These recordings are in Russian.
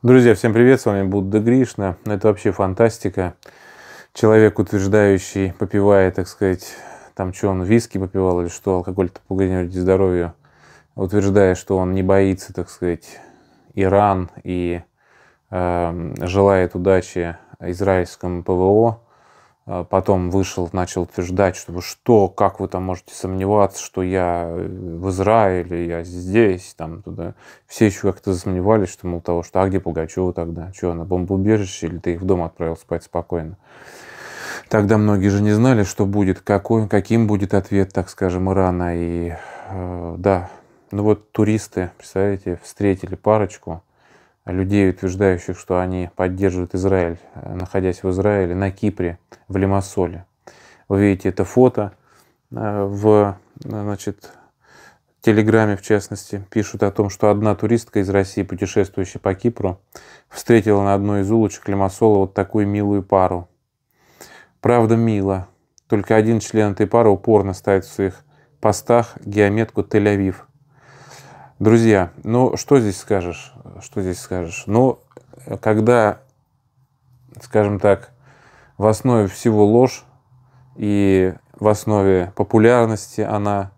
Друзья, всем привет, с вами Будда Гришна. Это вообще фантастика. Человек, утверждающий, попивая, так сказать, там что он, виски попивал или что, алкоголь-то погрязнет здоровью, утверждая, что он не боится, так сказать, Иран и э, желает удачи израильскому ПВО, а потом вышел, начал утверждать, что что, как вы там можете сомневаться, что я э, в Израиле, я здесь, там, туда. Все еще как-то сомневались, что, мол, того, что, а где Пугачева тогда? Что, на бомбоубежище или ты их в дом отправил спать спокойно? Тогда многие же не знали, что будет, какой, каким будет ответ, так скажем, Ирана. И э, да, ну вот туристы, представляете, встретили парочку, людей, утверждающих, что они поддерживают Израиль, э, находясь в Израиле, на Кипре, в Лимассоле. Вы видите это фото э, в э, значит, Телеграме, в частности, пишут о том, что одна туристка из России, путешествующая по Кипру, встретила на одной из улочек Лимассола вот такую милую пару. Правда, мило. Только один член этой пары упорно ставит в своих постах геометку Тель-Авив. Друзья, ну что здесь скажешь? Что здесь скажешь? Ну, э, когда, скажем так, в основе всего ложь, и в основе популярности она,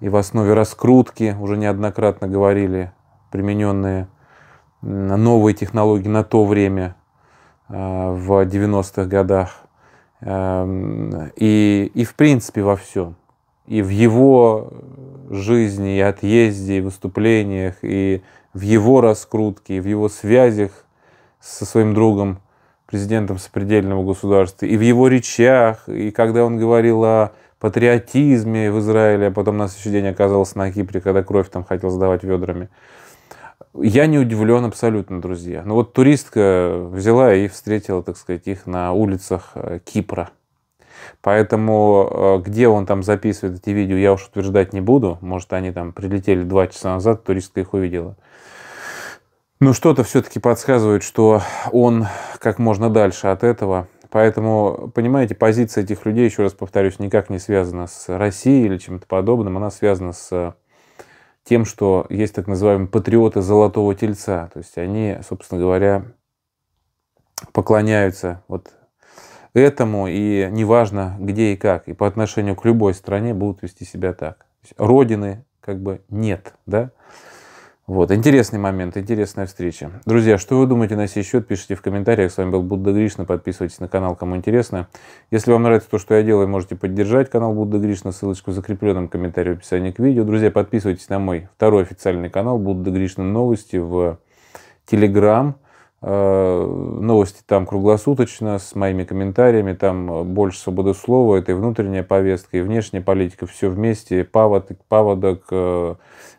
и в основе раскрутки, уже неоднократно говорили, примененные новые технологии на то время, э, в 90-х годах, эм, и, и в принципе во всем. И в его жизни, и отъезде, и выступлениях, и в его раскрутке, и в его связях со своим другом президентом сопредельного государства, и в его речах, и когда он говорил о патриотизме в Израиле, а потом на следующий день оказался на Кипре, когда кровь там хотел сдавать ведрами. Я не удивлен абсолютно, друзья. Но вот туристка взяла и встретила, так сказать, их на улицах э, Кипра. Поэтому э, где он там записывает эти видео, я уж утверждать не буду. Может, они там прилетели два часа назад, туристка их увидела. Ну, что-то все-таки подсказывает, что он как можно дальше от этого. Поэтому, понимаете, позиция этих людей, еще раз повторюсь, никак не связана с Россией или чем-то подобным. Она связана с э, тем, что есть так называемые патриоты золотого тельца. То есть они, собственно говоря, поклоняются вот этому, и неважно где и как. И по отношению к любой стране будут вести себя так. Родины как бы нет, да? Вот, интересный момент, интересная встреча. Друзья, что вы думаете на сей счет, пишите в комментариях. С вами был Будда Гришна, подписывайтесь на канал, кому интересно. Если вам нравится то, что я делаю, можете поддержать канал Будда Гришна, ссылочку в закрепленном комментарии в описании к видео. Друзья, подписывайтесь на мой второй официальный канал Будда Гришна Новости в Телеграм. Э, новости там круглосуточно, с моими комментариями, там э, больше свободы слова, это и внутренняя повестка, и внешняя политика, все вместе, паводок, паводок э,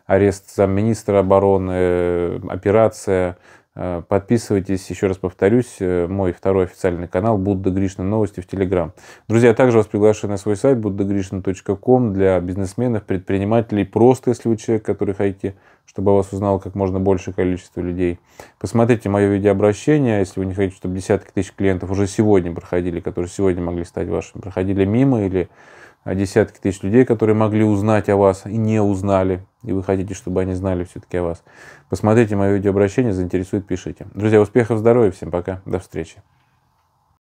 арест замминистра обороны, операция, Э, подписывайтесь, еще раз повторюсь, э, мой второй официальный канал Будда Гришна Новости в Телеграм. Друзья, также вас приглашаю на свой сайт buddhagrishna.com для бизнесменов, предпринимателей, просто если вы человек, который хотите, чтобы о вас узнало как можно большее количество людей. Посмотрите мое видеообращение, если вы не хотите, чтобы десятки тысяч клиентов уже сегодня проходили, которые сегодня могли стать вашими, проходили мимо или э, десятки тысяч людей, которые могли узнать о вас и не узнали, и вы хотите, чтобы они знали все-таки о вас. Посмотрите мое видеообращение, заинтересует, пишите. Друзья, успехов, здоровья, всем пока, до встречи.